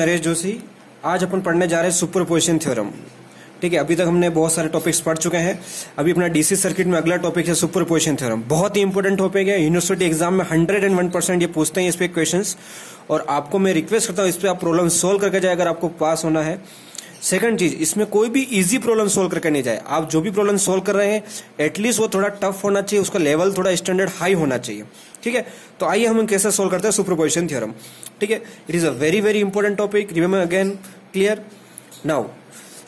नरेश जोशी आज अपन पढ़ने जा रहे हैं सुपर पोजिशन थ्योरम ठीक है अभी तक हमने बहुत सारे टॉपिक्स पढ़ चुके हैं अभी अपना डीसी सर्किट में अगला टॉपिक है सुपर पोजिशन थ्योरम बहुत ही इंपॉर्टेंट टॉपिक है यूनिवर्सिटी एग्जाम में हंड्रेड एंड वन परसेंट ये पूछते हैं इस पर क्वेश्चन और आपको मैं रिक्वेस्ट करता हूँ इस पर आप प्रॉब्लम सोल्व करके जाए अगर आपको पास होना है सेकंड चीज इसमें कोई भी इजी प्रॉब्लम सोल्व करके नहीं जाए आप जो भी प्रॉब्लम सोल्व कर रहे हैं एटलीस्ट वो थोड़ा टफ होना चाहिए उसका लेवल थोड़ा स्टैंडर्ड हाई होना चाहिए ठीक है तो आइए हम कैसे सोल्व करते हैं सुपरपोजिशन थियोरम ठीक है it is a very very important topic remember again clear now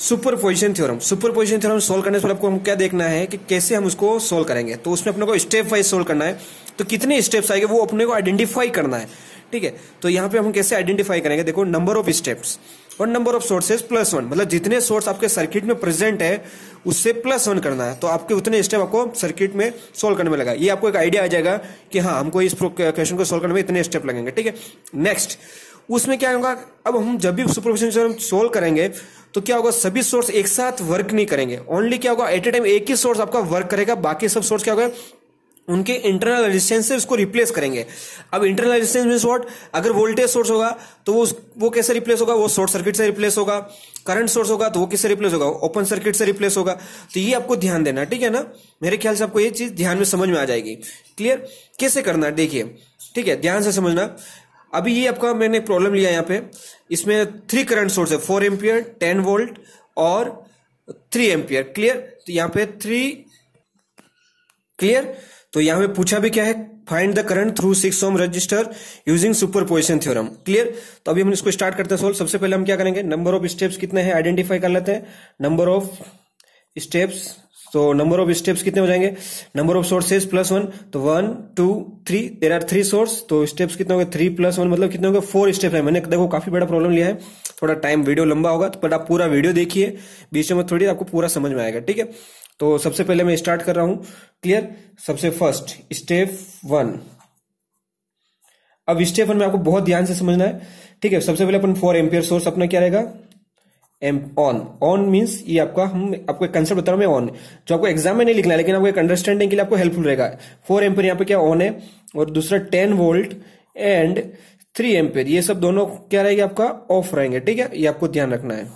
superposition theorem superposition theorem solve करने से आपको हम क्या देखना है कि कैसे हम उसको सोल्व करेंगे तो उसमें अपने को स्टेप वाइज सोल्व करना है तो कितने स्टेप्स आएंगे वो अपने को आइडेंटिफाई करना है ठीक है तो यहाँ पे हम कैसे आइडेंटिफाई करेंगे देखो number of steps one number of sources plus one मतलब जितने सोर्स आपके सर्किट में प्रेजेंट है उससे प्लस वन करना है तो आपके उतने स्टेप आपको सर्किट में सोल्व करने में लगा ये आपको एक आइडिया आ जाएगा कि हाँ हमको इस क्वेश्चन को सोल्व करने में इतने स्टेप लगेंगे ठीक है नेक्स्ट उसमें क्या होगा अब हम जब भी सुपरपोजिशन हम सोल्व करेंगे तो क्या होगा सभी सोर्स एक साथ वर्क नहीं करेंगे ओनली क्या होगा एट ए टाइम एक ही सोर्स आपका वर्क करेगा बाकी सब सोर्स क्या होगा उनके इंटरनल रेजिस्टेंस से उसको रिप्लेस करेंगे अब इंटरनल रेजिस्टेंस मीन वॉट अगर वोल्टेज सोर्स होगा तो वो वो कैसे रिप्लेस होगा वो शॉर्ट सर्किट से रिप्लेस होगा करंट सोर्स होगा तो वो किससे रिप्लेस होगा ओपन सर्किट से रिप्लेस होगा तो ये आपको ध्यान देना ठीक है ना मेरे ख्याल से आपको ये चीज ध्यान में समझ में आ जाएगी क्लियर कैसे करना है देखिए ठीक है ध्यान से समझना अभी ये आपका मैंने प्रॉब्लम लिया यहाँ पे इसमें थ्री करंट सोर्स है फोर एम्पियर टेन वोल्ट और थ्री एम्पियर क्लियर तो यहाँ पे थ्री क्लियर तो यहां पे पूछा भी क्या है find the current through six ohm resistor using superposition theorem clear तो अभी हम इसको स्टार्ट करते हैं सोल्व सबसे पहले हम क्या करेंगे नंबर ऑफ स्टेप्स कितने हैं आइडेंटिफाई कर लेते हैं नंबर ऑफ स्टेप्स तो नंबर ऑफ स्टेप्स कितने हो जाएंगे number of sources plus one तो one two three there are three source तो स्टेप्स कितने होंगे थ्री प्लस वन मतलब कितने होंगे फोर स्टेप है मैंने देखो काफी बड़ा प्रॉब्लम लिया है थोड़ा टाइम वीडियो लंबा होगा तो बट आप पूरा वीडियो देखिए बीच में थोड़ी आपको पूरा समझ में आएगा ठीक है तो सबसे पहले मैं स्टार्ट कर रहा हूं क्लियर सबसे फर्स्ट स्टेप वन अब स्टेप वन में आपको बहुत ध्यान से समझना है ठीक है सबसे पहले अपन फोर एम्पियर सोर्स अपना क्या रहेगा एम ऑन ऑन मीन्स ये आपका हम आपको एक कंसेप्ट बता रहा हूं मैं ऑन जो आपको एग्जाम में नहीं लिखना है लेकिन आपको एक अंडरस्टैंडिंग के लिए आपको हेल्पफुल रहेगा फोर एम्पियर यहाँ पे क्या ऑन है और दूसरा ten volt and three ampere ये सब दोनों क्या रहेगा आपका ऑफ रहेंगे ठीक है ये आपको ध्यान रखना है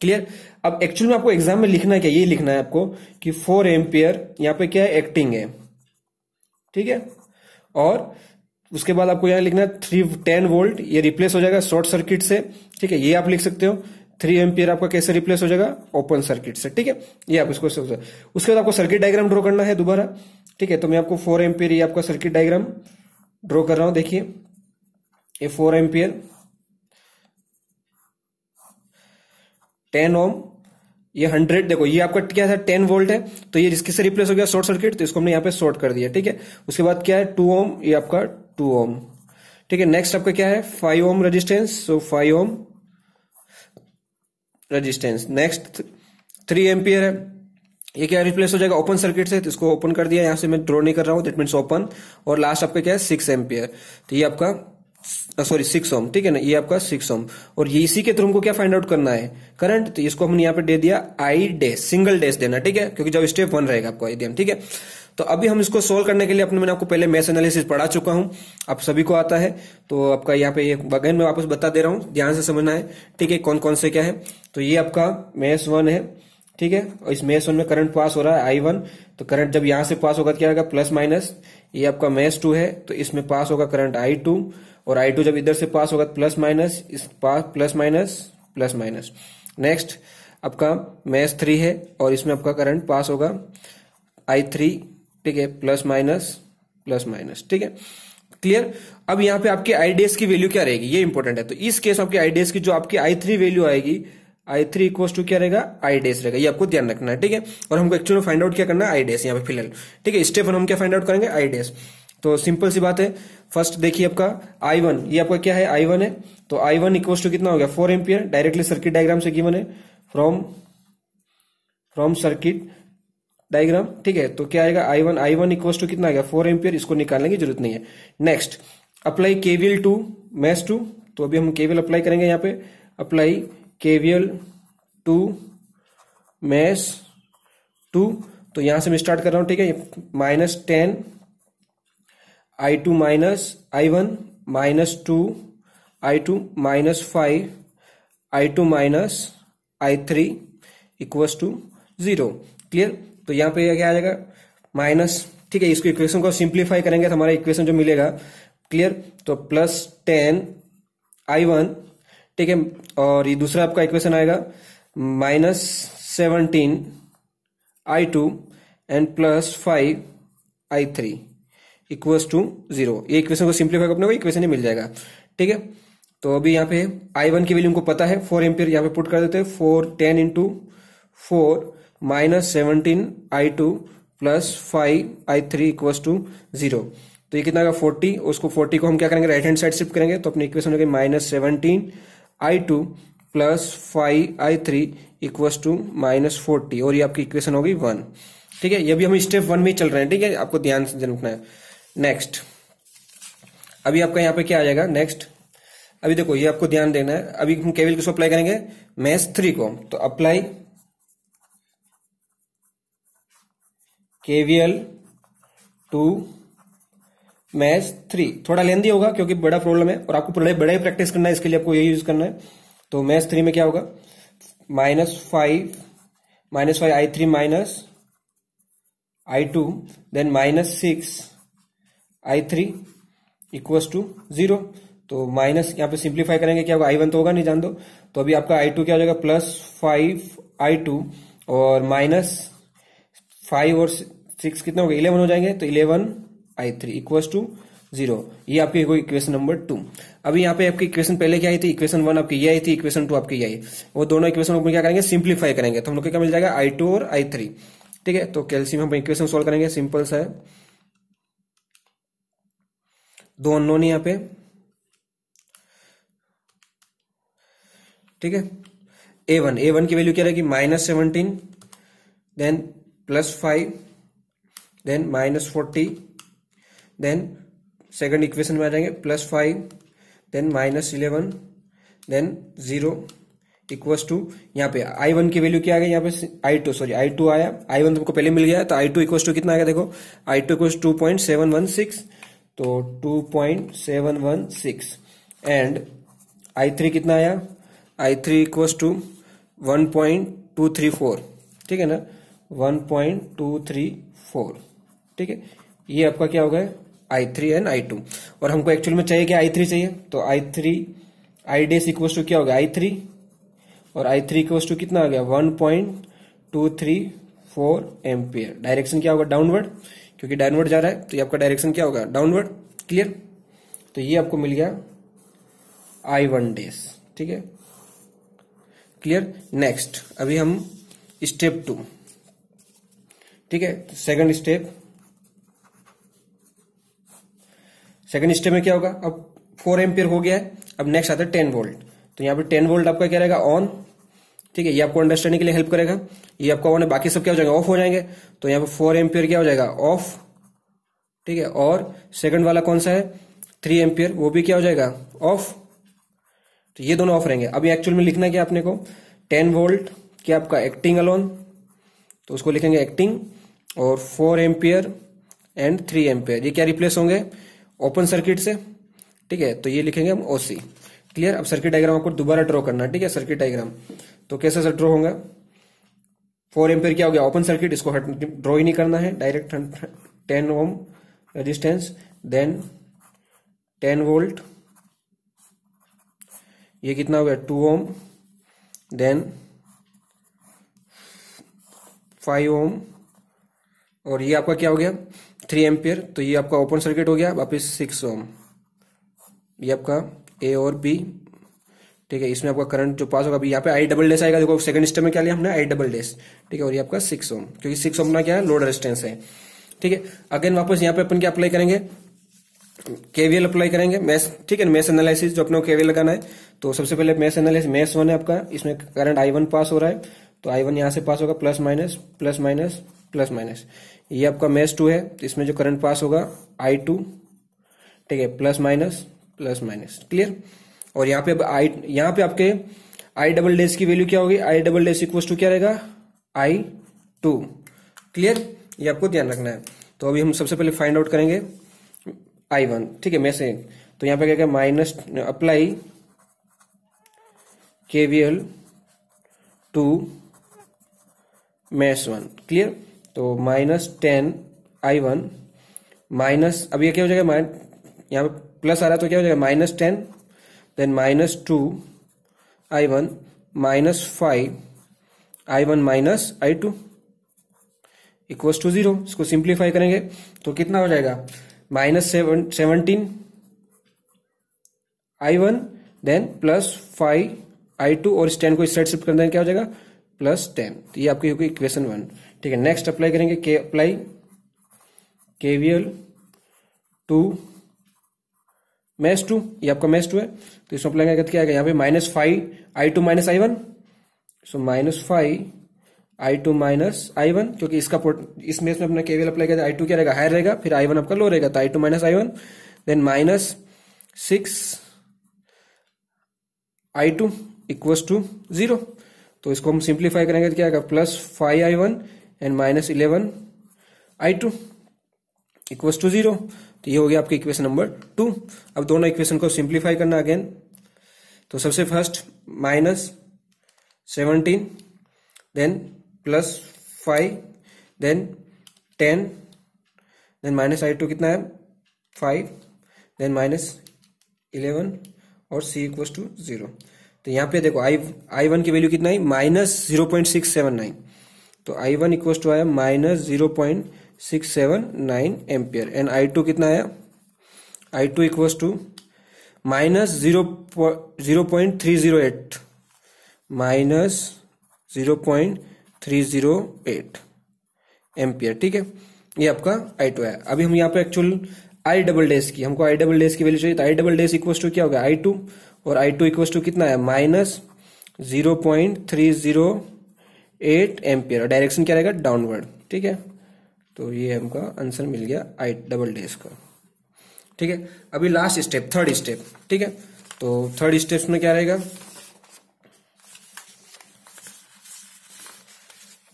क्लियर अब एक्चुअल में आपको एग्जाम में लिखना है क्या ये लिखना है आपको कि फोर एम्पियर यहाँ पे क्या है एक्टिंग है ठीक है और उसके बाद आपको यहां लिखना है थ्री टेन वोल्ट ये रिप्लेस हो जाएगा शॉर्ट सर्किट से ठीक है ये आप लिख सकते हो थ्री एम्पियर आपका कैसे रिप्लेस हो जाएगा ओपन सर्किट से ठीक है ये आप इसको उसके बाद आपको सर्किट डायग्राम ड्रॉ करना है दोबारा ठीक है तो मैं आपको फोर एम्पियर ये आपका सर्किट डायग्राम ड्रॉ कर रहा हूं देखिए ये फोर एम्पियर टेन ओम ये हंड्रेड देखो ये आपका क्या था टेन वोल्ट है तो ये जिसके से रिप्लेस हो गया शॉर्ट सर्किट तो इसको हमने यहाँ पे शॉर्ट कर दिया ठीक है उसके बाद क्या है टू ओम ये आपका टू ओम ठीक है नेक्स्ट आपका क्या है five ohm resistance so five ohm resistance next three ampere है ये क्या रिप्लेस हो जाएगा ओपन सर्किट से तो इसको ओपन कर दिया यहां से मैं ड्रॉ नहीं कर रहा हूं दैट मीन्स ओपन और लास्ट आपका क्या है सिक्स एमपियर तो ये आपका सॉरी सिक्स ओम ठीक है ना ये आपका सिक्स ओम और ये इसी के थ्रू हमको क्या फाइंड आउट करना है करंट तो इसको हमने यहाँ पे दे दिया आई डे सिंगल डेस देना ठीक है क्योंकि जब स्टेप वन रहेगा आपको आई ठीक है तो अभी हम इसको सोल्व करने के लिए अपने मैंने आपको पहले मैथ एनालिसिस पढ़ा चुका हूं आप सभी को आता है तो आपका यहाँ पे बगैन में वापस बता दे रहा हूं ध्यान से समझना है ठीक है कौन कौन से क्या है तो ये आपका मैथ वन है ठीक है और इस मेस वन में करंट पास हो रहा है आई वन तो करंट जब यहां से पास होगा तो क्या आएगा प्लस माइनस ये आपका मेस टू है तो इसमें पास होगा करंट आई टू और आई टू जब इधर से पास होगा प्लस माइनस इस pass plus minus plus minus next आपका मैस थ्री है और इसमें आपका करंट पास होगा आई थ्री ठीक है प्लस माइनस प्लस माइनस ठीक है क्लियर अब यहाँ पे आपके आईडीएस की वैल्यू क्या रहेगी ये इंपॉर्टेंट है तो इस केस आपके आईडीएस की जो आपकी आई थ्री वैल्यू आएगी आई थ्री इक्वस टू क्या रहेगा आई डेस रहेगा ये आपको ध्यान रखना है ठीक है और हमको एक्चुअली फाइंड आउट क्या करना है आई डेस यहाँ पे फिलहाल ठीक है स्टेप हम क्या फाइंड आउट करेंगे आई डेस तो सिंपल सी बात है फर्स्ट देखिए आपका आई वन ये आपका क्या है आई वन है तो आई वन इक्वस टू कितना हो गया four ampere directly circuit diagram से गिवन है फ्रॉम फ्रॉम सर्किट डायग्राम ठीक है तो क्या आएगा I one I one equal to कितना फोर एम्पियर इसको निकालने की जरूरत नहीं है next apply KVL to mesh two तो अभी हम केविल अप्लाई करेंगे यहाँ पे apply KVL to mesh two तो यहां से मैं स्टार्ट कर रहा हूं ठीक है minus ten I two minus I one minus two I two minus five I two minus I three equals to zero clear तो यहां पे क्या आ जाएगा माइनस ठीक है इसको इक्वेशन को सिंप्लीफाई करेंगे तो हमारा इक्वेशन जो मिलेगा क्लियर तो प्लस टेन आई वन ठीक है और ये दूसरा आपका इक्वेशन आएगा minus seventeen I two and plus five I three equals to zero ये इक्वेशन को सिंप्लीफाई अपने को इक्वेशन ही मिल जाएगा ठीक है तो अभी यहाँ पे आई वन की वैल्यू हमको पता है फोर एम्पियर यहाँ पे पुट कर देते हैं four ten into four minus seventeen I two plus five I three equals to zero तो ये कितना होगा फोर्टी उसको फोर्टी को हम क्या करेंगे राइट हैंड साइड शिफ्ट करेंगे तो अपनी इक्वेशन हो गई minus seventeen I two plus five I three equals to minus forty और ये आपकी इक्वेशन होगी वन ठीक है ये भी हम स्टेप वन में चल रहे हैं ठीक है आपको ध्यान से रखना है नेक्स्ट अभी आपका यहाँ पे क्या आ जाएगा नेक्स्ट अभी देखो ये आपको ध्यान देना है अभी हम केवल किसको अप्लाई करेंगे मैथ्स थ्री को तो apply KVL to mesh three थोड़ा लेंदी होगा क्योंकि बड़ा प्रॉब्लम है और आपको बड़ा ही प्रैक्टिस करना है इसके लिए आपको यही यूज करना है तो मैच थ्री में क्या होगा minus five minus five I three minus I two then minus six I three equals to zero तो माइनस यहाँ पे सिंप्लीफाई करेंगे क्या होगा आई वन तो होगा नहीं जान दो तो अभी आपका आई टू क्या हो जाएगा प्लस फाइव आई टू और माइनस फाइव और सिक्स कितना हो गया इलेवन हो जाएंगे तो eleven I three equals to zero ये आपकी हो इक्वेशन नंबर टू अभी यहाँ पे आपकी इक्वेशन पहले क्या आई थी इक्वेशन वन आपकी ये आई थी इक्वेशन टू आपकी ये आई वो दोनों इक्वेशन क्या करेंगे सिंप्लीफाई करेंगे तो हम लोग क्या मिल जाएगा आई और आई ठीक है तो कैल्सियम हम इक्वेशन सोल्व करेंगे सिंपल सा है दो अननोन यहाँ पे ठीक है ए वन ए वन की वैल्यू क्या रहेगी minus seventeen then plus five then minus forty then second equation में आ जाएंगे plus five then minus eleven then zero equals to यहाँ पे आई वन की वैल्यू क्या आ गई यहाँ पे I two sorry I two आया आई वन तुमको पहले मिल गया तो आई टू इक्वस टू कितना आ गया देखो I two equals two point seven one six तो two point seven one six and I three कितना आया I three equals two one point two three four ठीक है ना one point two three four ठीक है ये आपका क्या हो गया I three and I two और हमको एक्चुअल में चाहिए क्या आई थ्री चाहिए तो I three I dash equal to क्या हो गया आई थ्री और आई थ्री इक्वल टू कितना आ गया one point two three four ampere direction क्या होगा डाउनवर्ड क्योंकि डाउनवर्ड जा रहा है तो ये आपका डायरेक्शन क्या होगा डाउनवर्ड क्लियर तो ये आपको मिल गया आई वन डेस ठीक है क्लियर नेक्स्ट अभी हम स्टेप टू ठीक है सेकंड तो स्टेप सेकंड स्टेप में क्या होगा अब फोर एम्पियर हो गया है अब नेक्स्ट आता है टेन वोल्ट तो यहाँ पे टेन वोल्ट आपका क्या रहेगा ऑन ठीक है ये आपको अंडरस्टैंडिंग के लिए हेल्प करेगा ये आपका ऑन है बाकी सब क्या हो जाएगा ऑफ हो जाएंगे तो यहाँ पे फोर एम्पियर क्या हो जाएगा ऑफ ठीक है और सेकंड वाला कौन सा है थ्री एम्पियर वो भी क्या हो जाएगा ऑफ तो ये दोनों ऑफ रहेंगे अभी एक्चुअल में लिखना क्या आपने को टेन वोल्ट क्या आपका एक्टिंग अलोन तो उसको लिखेंगे एक्टिंग और four ampere and three ampere ये क्या रिप्लेस होंगे ओपन सर्किट से ठीक है तो ये लिखेंगे हम ओसी क्लियर अब सर्किट डायग्राम आपको दोबारा ड्रॉ करना है ठीक है सर्किट डायग्राम तो कैसे सर ड्रॉ होगा फोर एम्पियर क्या हो गया ओपन सर्किट इसको ड्रॉ ही नहीं करना है direct ten ohm resistance then ten volt ये कितना हो गया two ohm then five ohm और ये आपका क्या हो गया थ्री एम्पियर तो ये आपका ओपन सर्किट हो गया वापिस सिक्स ओम ये आपका ए और बी ठीक है इसमें आपका करंट जो पास होगा अभी यहाँ पे आई डबल डेस आएगा देखो सेकंड स्टेप में क्या लिया हमने आई डबल डेस ठीक है और ये आपका सिक्स ओम क्योंकि सिक्स ओम ना क्या है लोड रेजिस्टेंस है ठीक है अगेन वापस यहाँ पे अपन क्या अप्लाई करेंगे केवीएल अप्लाई करेंगे मैस ठीक है मैस एनालिसिस जो अपने केवीएल लगाना है तो सबसे पहले मैस एनालिसिस मैस वन है आपका इसमें करंट आई वन पास हो रहा है तो आई वन यहाँ से पास होगा plus minus plus minus plus minus ये आपका मैच टू है तो इसमें जो करंट पास होगा आई टू ठीक है plus minus plus minus clear और यहाँ पे अब आई यहाँ पे आपके आई डबल डेस की वैल्यू क्या होगी I double dash equal to क्या रहेगा आई टू क्लियर ये आपको ध्यान रखना है तो अभी हम सबसे पहले फाइंड आउट करेंगे आई वन ठीक है मैसे तो यहाँ पे क्या क्या minus apply KVL to mesh one clear तो minus ten I one minus अब ये क्या हो जाएगा माइन यहाँ पे प्लस आ रहा है तो क्या हो जाएगा minus ten then minus two I one minus five I one minus I two equals to zero इसको सिंप्लीफाई करेंगे तो कितना हो जाएगा minus seven seventeen I one then plus five I two और इस टेन को इस साइड शिफ्ट कर देंगे क्या हो जाएगा प्लस टेन तो ये आपकी होगी इक्वेशन वन ठीक है नेक्स्ट अप्लाई करेंगे के apply KVL to mesh two ये आपका मैस टू है तो इसमें अप्लाई करके क्या आएगा यहाँ पे minus five I two minus I one so minus five I two minus I one क्योंकि इसका इस इसमें में अपना केवीएल अप्लाई किया आई टू क्या रहेगा हायर रहेगा फिर आई वन आपका लो रहेगा तो I two minus I one then minus six I two equals to zero तो इसको हम सिंप्लीफाई करेंगे तो क्या आएगा plus five I one and minus eleven I two equals to zero तो ये हो गया आपकी इक्वेशन नंबर टू अब दोनों इक्वेशन को सिंप्लीफाई करना अगेन तो सबसे first minus seventeen then plus five then ten then minus I two कितना है फाइव देन माइनस इलेवन और सी इक्वस टू जीरो तो यहाँ पे देखो आई आई वन की वैल्यू कितना है minus zero point six seven nine तो आई वन इक्व टू आया minus zero point six seven nine ampere and I two कितना आया I two equal to minus zero zero point three zero eight minus zero point three zero eight ampere ठीक है ये आपका आई two आया अभी हम यहाँ पे एक्चुअल आई डबल डैश की हमको आई डबल डैश की वैल्यू चाहिए तो I double dash equal to क्या होगा आई टू और आई टू इक्वस टू कितना है minus zero point three zero eight ampere direction क्या रहेगा डाउनवर्ड ठीक है तो ये हमको आंसर मिल गया आई डबल डैश का ठीक है अभी लास्ट स्टेप थर्ड स्टेप ठीक है तो थर्ड स्टेप में क्या रहेगा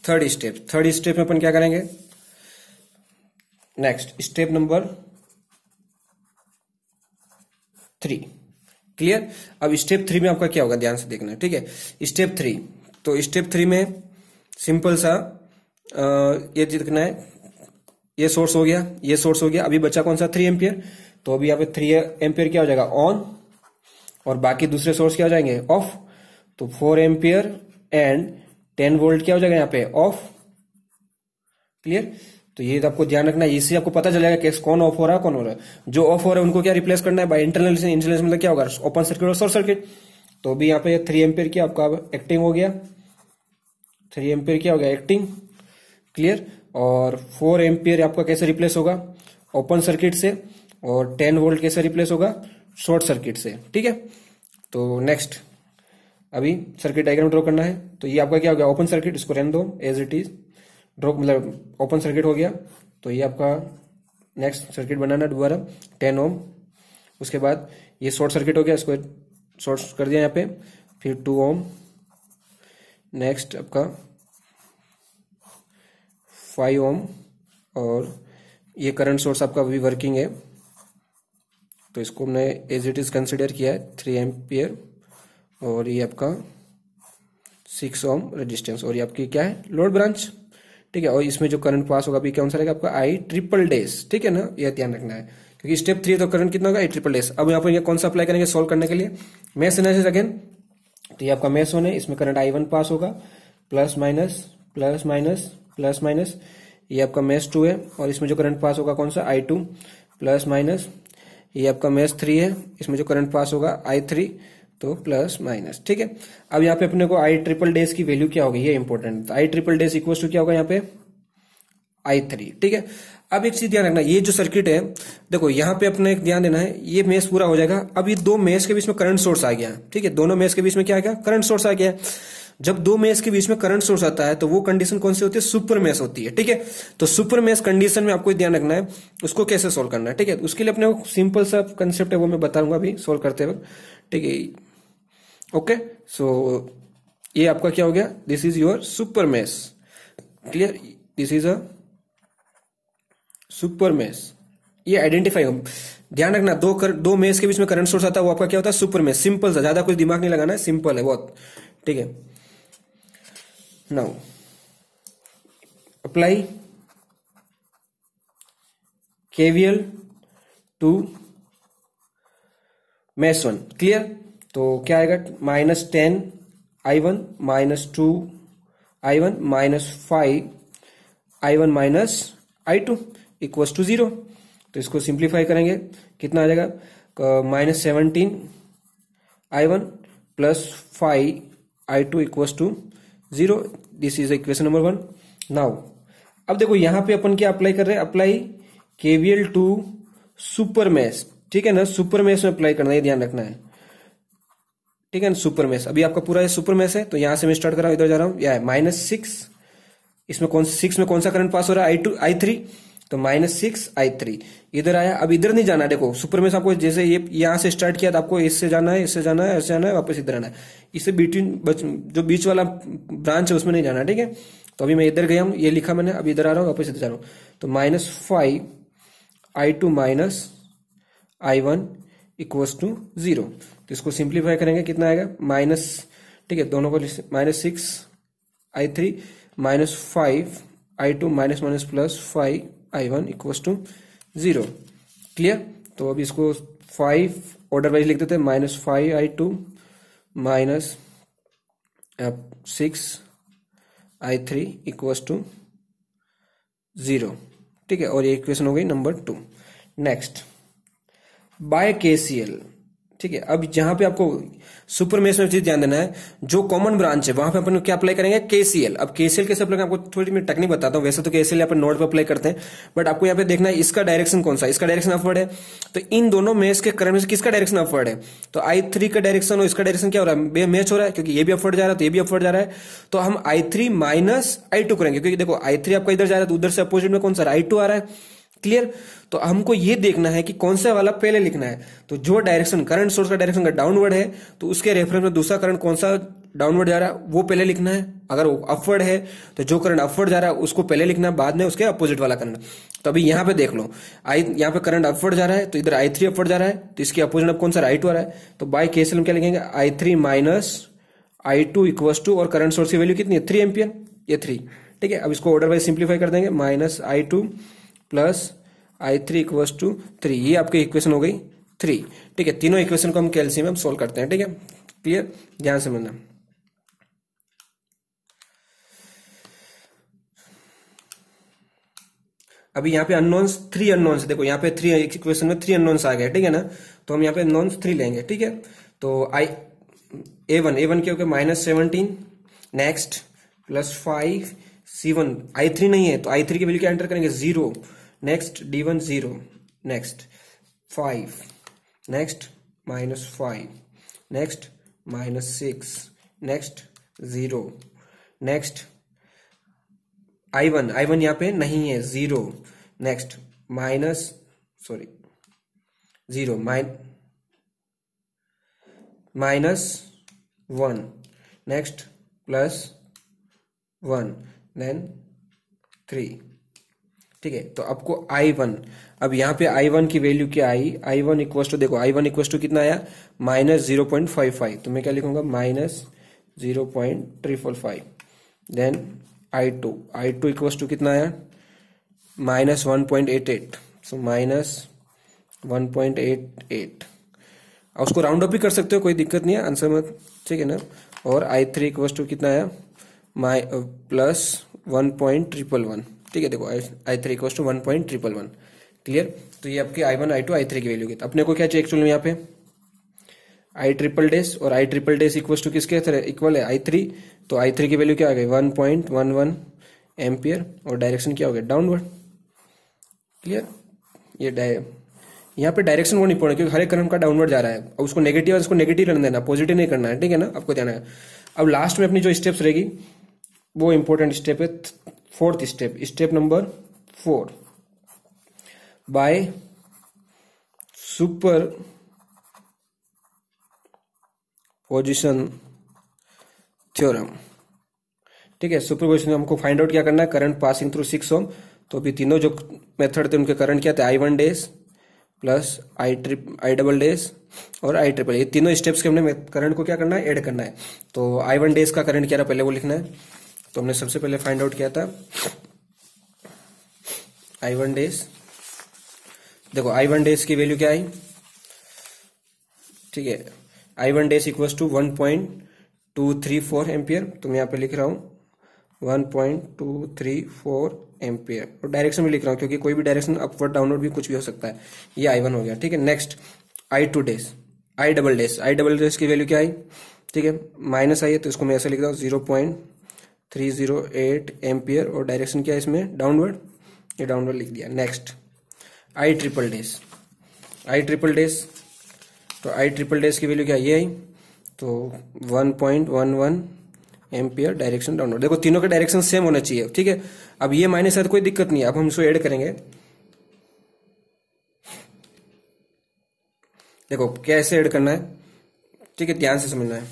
थर्ड स्टेप थर्ड स्टेप में अपन क्या करेंगे next step number three clear अब स्टेप थ्री में आपका क्या होगा ध्यान से देखना ठीक है स्टेप थ्री तो स्टेप थ्री में सिंपल सा ये देखना है ये सोर्स हो गया ये सोर्स हो गया अभी बचा कौन सा थ्री एम्पियर तो अभी यहाँ पे थ्री एम्पियर क्या हो जाएगा ऑन और बाकी दूसरे सोर्स क्या हो जाएंगे ऑफ तो four ampere and ten volt क्या हो जाएगा यहाँ पे ऑफ क्लियर तो ये तो आपको ध्यान रखना है इससे आपको पता चलेगा केस कौन ऑफ हो रहा है कौन हो रहा है जो ऑफ हो रहा है उनको क्या रिप्लेस करना है बाय इंटरनल इंटरनल मतलब क्या होगा ओपन सर्किट और शॉर्ट सर्किट तो भी यहाँ पे थ्री एम्पेयर की आपका एक्टिंग हो गया थ्री एम्पेयर क्या हो गया एक्टिंग क्लियर और फोर एम्पियर आपका कैसे रिप्लेस होगा ओपन सर्किट से और टेन वोल्ट कैसे रिप्लेस होगा शॉर्ट सर्किट से ठीक है तो नेक्स्ट अभी सर्किट डायग्राम ड्रॉ करना है तो ये आपका क्या हो गया ओपन सर्किट इसको रहने दो एज इट इज ड्रॉप मतलब ओपन सर्किट हो गया तो ये आपका नेक्स्ट सर्किट बनाना दोबारा टेन ओम उसके बाद ये शॉर्ट सर्किट हो गया इसको शॉर्ट कर दिया यहाँ पे फिर टू ओम नेक्स्ट आपका फाइव ओम और ये करंट सोर्स आपका अभी वर्किंग है तो इसको हमने एज इट इज़ कंसिडर किया है थ्री एम और ये आपका सिक्स ओम रेजिस्टेंस और ये आपकी क्या है लोड ब्रांच ठीक है और इसमें जो करंट पास होगा अभी क्या आंसर रहेगा आपका आई ट्रिपल डेस ठीक है ना यह ध्यान रखना है क्योंकि स्टेप थ्री तो करंट कितना होगा आई ट्रिपल डेस अब यहाँ पर कौन सा अप्लाई करेंगे सोल्व करने के लिए मैस एनालिसिस अगेन तो ये आपका मैस होने इसमें करंट आई वन पास होगा plus minus plus minus plus minus ये आपका मैस टू है और इसमें जो करंट पास होगा कौन सा आई टू प्लस माइनस ये आपका मैस थ्री है इसमें जो करंट पास होगा आई थ्री तो प्लस माइनस ठीक है अब यहाँ पे अपने को आई ट्रिपल डेज की वैल्यू क्या होगी ये है important I triple dash equal to क्या होगा यहाँ पे आई थ्री ठीक है अब एक चीज ध्यान रखना ये जो सर्किट है देखो यहाँ पे अपने ध्यान देना है ये मेस पूरा हो जाएगा अब ये दो मेस के बीच में करंट सोर्स आ गया ठीक है दोनों मेस के बीच में क्या आ गया करंट सोर्स आ गया जब दो मेस के बीच में करंट सोर्स आता है तो वो कंडीशन कौन सी होती है सुपर मेस होती है ठीक है तो सुपर मेस कंडीशन में आपको ध्यान रखना है उसको कैसे सोल्व करना है ठीक है उसके लिए अपने सिंपल सा कंसेप्ट है वो मैं बताऊंगा अभी सोल्व करते वक्त ठीक है ओके सो ये आपका क्या हो गया this is your super mesh clear this is a super mesh ये आइडेंटिफाई ध्यान रखना दो कर दो मेस के बीच में करंट सोर्स आता है वो आपका क्या होता है सुपर मेस सिंपल सा ज्यादा कुछ दिमाग नहीं लगाना है सिंपल है बहुत ठीक है now apply KVL to mesh one clear तो क्या आएगा minus ten I one minus two I one minus five I one minus I two equals to zero तो इसको सिंप्लीफाई करेंगे कितना आ जाएगा minus seventeen I one plus five I two equals to zero this is equation number one now अब देखो यहां पे अपन क्या अप्लाई कर रहे हैं apply KVL to super mesh ठीक है ना सुपर मैश में अप्लाई करना है ध्यान रखना है ठीक है सुपर मेस अभी आपका पूरा सुपर मेस है तो यहां से मैं स्टार्ट कर रहा हूं इधर जा रहा हूं या माइनस सिक्स इसमें कौन सिक्स में कौन सा करंट पास हो रहा है आई टू आई थ्री तो माइनस सिक्स आई थ्री इधर आया अब इधर नहीं जाना देखो सुपर मेस आपको जैसे ये यहां से स्टार्ट किया तो आपको इससे जाना है इससे जाना है ऐसे जाना है वापस इधर आना है इससे बिटवीन जो बीच वाला ब्रांच है उसमें नहीं जाना ठीक है तो अभी मैं इधर गया हूँ ये लिखा मैंने अभी इधर आ रहा हूं वापस इधर जा रहा हूं तो minus five I two minus I one equals to zero इसको सिंप्लीफाई करेंगे कितना आएगा माइनस ठीक है दोनों को minus six I three minus five I two minus minus plus five I one equals to zero clear तो अब इसको फाइव ऑर्डर वाइज लिख देते हैं minus five I two minus six I three equals to zero ठीक है और ये इक्वेशन हो गई नंबर टू नेक्स्ट बाय के सी एल ठीक है अब जहां पे आपको सुपर मेस में चीज ध्यान देना है जो कॉमन ब्रांच है वहां पे अपन क्या अप्लाई करेंगे केसीएल अब केसीएल कैसे अप्लाई आपको थोड़ी मैं टेक्निक बताता हूँ वैसे तो केसीएल अपन नोट पे अप्लाई करते हैं बट आपको यहाँ पे देखना है इसका डायरेक्शन कौन सा इसका डायरेक्शन अपवर्ड है तो इन दोनों मेस के करंट में किसका डायरेक्शन अपवर्ड है तो आई थ्री का डायरेक्शन और इसका डायरेक्शन क्या हो रहा है मैच हो रहा है क्योंकि ये भी अपवर्ड जा रहा है तो ये भी अपवर्ड जा रहा है तो हम I three minus I two करेंगे क्योंकि देखो आई थ्री आपका इधर जा रहा है तो उधर से अपोजिट में कौन सा आई टू आ रहा है क्लियर तो हमको ये देखना है कि कौन सा वाला पहले लिखना है तो जो डायरेक्शन करंट सोर्स का डायरेक्शन का डाउनवर्ड है तो उसके रेफरेंस में दूसरा करंट कौन सा डाउनवर्ड जा रहा है वो पहले लिखना है अगर वो अपवर्ड है तो जो करंट अपवर्ड जा रहा है उसको पहले लिखना है बाद में उसके अपोजिट वाला करंट तो अभी यहां पे देख लो आई यहाँ पे करंट अपवर्ड जा रहा है तो इधर आई थ्री अपवर्ड जा रहा है तो इसके अपोजिट अब कौन सा राइट आ रहा है तो बाय केस हम क्या लिखेंगे I three minus I two equals to और करंट सोर्स की वैल्यू कितनी है थ्री एम्पियर ये थ्री ठीक है अब इसको ऑर्डर वाइज सिंप्लीफाई कर देंगे minus I two plus I three equals to three ये आपकी इक्वेशन हो गई थ्री ठीक है तीनों इक्वेशन को हम कैल्सियम में सोल्व करते हैं ठीक है क्लियर ध्यान से समझना अभी यहाँ पे अननोन्स थ्री अननोन्स देखो यहाँ पे थ्री इक्वेशन में थ्री अननोन्स आ गए ठीक है ना तो हम यहाँ पे नॉन्स थ्री लेंगे ठीक है तो आई ए वन ए वन क्या हो गया minus seventeen next plus five C one I three नहीं है तो आई थ्री की वैल्यू क्या एंटर करेंगे zero next d1 0 next 5 next minus 5 next minus 6 next 0 next i1 i1 यहाँ पे नहीं है 0 next minus sorry 0 min minus 1 next plus 1 then 3 ठीक है तो आपको आई वन अब यहाँ पे आई वन की वैल्यू क्या I I one equals to देखो आई वन इक्वस टू कितना आया minus zero point five five तो मैं क्या लिखूंगा minus zero point triple five then I two I two equals to कितना आया minus one point eight eight so minus one point eight eight और उसको राउंड अप भी कर सकते हो कोई दिक्कत नहीं है आंसर मत ठीक है ना और आई थ्री इक्वस टू कितना आया माइ plus one point triple one ठीक है देखो I three equal to one point triple one clear तो ये आपके I one I two I three की वैल्यू की तो अपने को क्या चाहिए एक्चुअल में यहाँ पे आई ट्रिपल डेस और I triple dash equal to किसके इक्वल तो है आई थ्री तो आई थ्री की वैल्यू क्या आ गई one point one one ampere और डायरेक्शन क्या हो गया डाउनवर्ड क्लियर ये यहाँ पे डायरेक्शन वो नहीं पड़ना क्योंकि हर एक करंट का डाउनवर्ड जा रहा है अब उसको नेगेटिव उसको नेगेटिव रहने देना पॉजिटिव नहीं करना है ठीक है ना आपको ध्यान है अब लास्ट में अपनी जो स्टेप्स रहेगी वो इंपॉर्टेंट स्टेप है fourth step step number four by superposition theorem ठीक है सुपर पोजिशन हमको फाइंड आउट क्या करना है current passing through six ohm तो अभी तीनों जो मेथड थे उनके करंट क्या थे I one dash plus I triple I double dash और आई ट्रिपल ये तीनों स्टेप्स के हमने करंट को क्या करना है ऐड करना है तो आई वन डेज का करंट क्या रहा पहले वो लिखना है तो हमने सबसे पहले फाइंड आउट किया था आई वन डेज देखो आई वन डेज की वैल्यू क्या आई ठीक है I one dash equal to one point two three four ampere तो मैं यहां पे लिख रहा हूं one point two three four ampere और डायरेक्शन भी लिख रहा हूं क्योंकि कोई भी डायरेक्शन अपवर्ड डाउनवर्ड भी कुछ भी हो सकता है ये आई वन हो गया ठीक है next I two dash I double dash I double dash की वैल्यू क्या आई ठीक है माइनस आई है तो इसको मैं ऐसे लिख रहा हूं zero point three zero eight ampere और डायरेक्शन क्या है इसमें डाउनवर्ड ये डाउनवर्ड लिख दिया next I triple dash I triple dash तो आई ट्रिपल डेस की वैल्यू क्या ये आई तो one point one one ampere direction downward देखो तीनों का डायरेक्शन सेम होना चाहिए ठीक है अब ये माइनस है तो कोई दिक्कत नहीं है अब हम इसको एड करेंगे देखो कैसे ऐड करना है ठीक है ध्यान से समझना है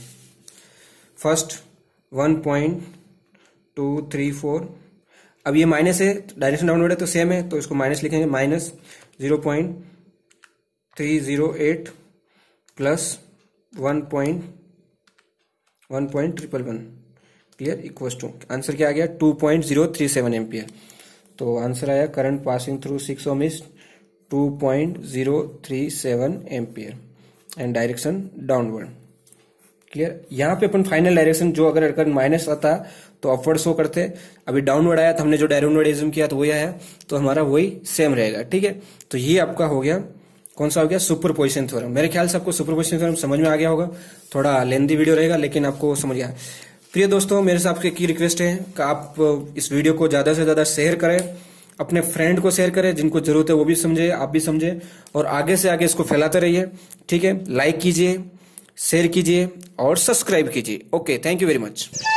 first one point two three four अब ये माइनस है डायरेक्शन डाउनवर्ड है तो सेम है तो इसको माइनस लिखेंगे minus zero point three zero eight plus one point one point triple one clear equals to answer क्या आ गया two point zero three seven ampere तो आंसर आया current passing through six ohm is two point zero three seven ampere and direction downward clear यहां पे अपन final direction जो अगर अगर माइनस आता तो अपवर्ड शो करते अभी डाउनवर्ड आया तो हमने जो डायनवर्डिज्म किया तो वही आया तो हमारा वही सेम रहेगा ठीक है तो ये आपका हो गया कौन सा हो गया सुपर पोजिशन थ्योरम मेरे ख्याल से आपको सुपर पोजिशन थ्योरम समझ में आ गया होगा थोड़ा लेंदी वीडियो रहेगा लेकिन आपको समझ गया प्रिय दोस्तों मेरे साथ आपके की रिक्वेस्ट है कि आप इस वीडियो को ज़्यादा से ज़्यादा शेयर करें अपने फ्रेंड को शेयर करें जिनको जरूरत है वो भी समझे आप भी समझे और आगे से आगे इसको फैलाते रहिए ठीक है लाइक कीजिए शेयर कीजिए और सब्सक्राइब कीजिए okay thank you very much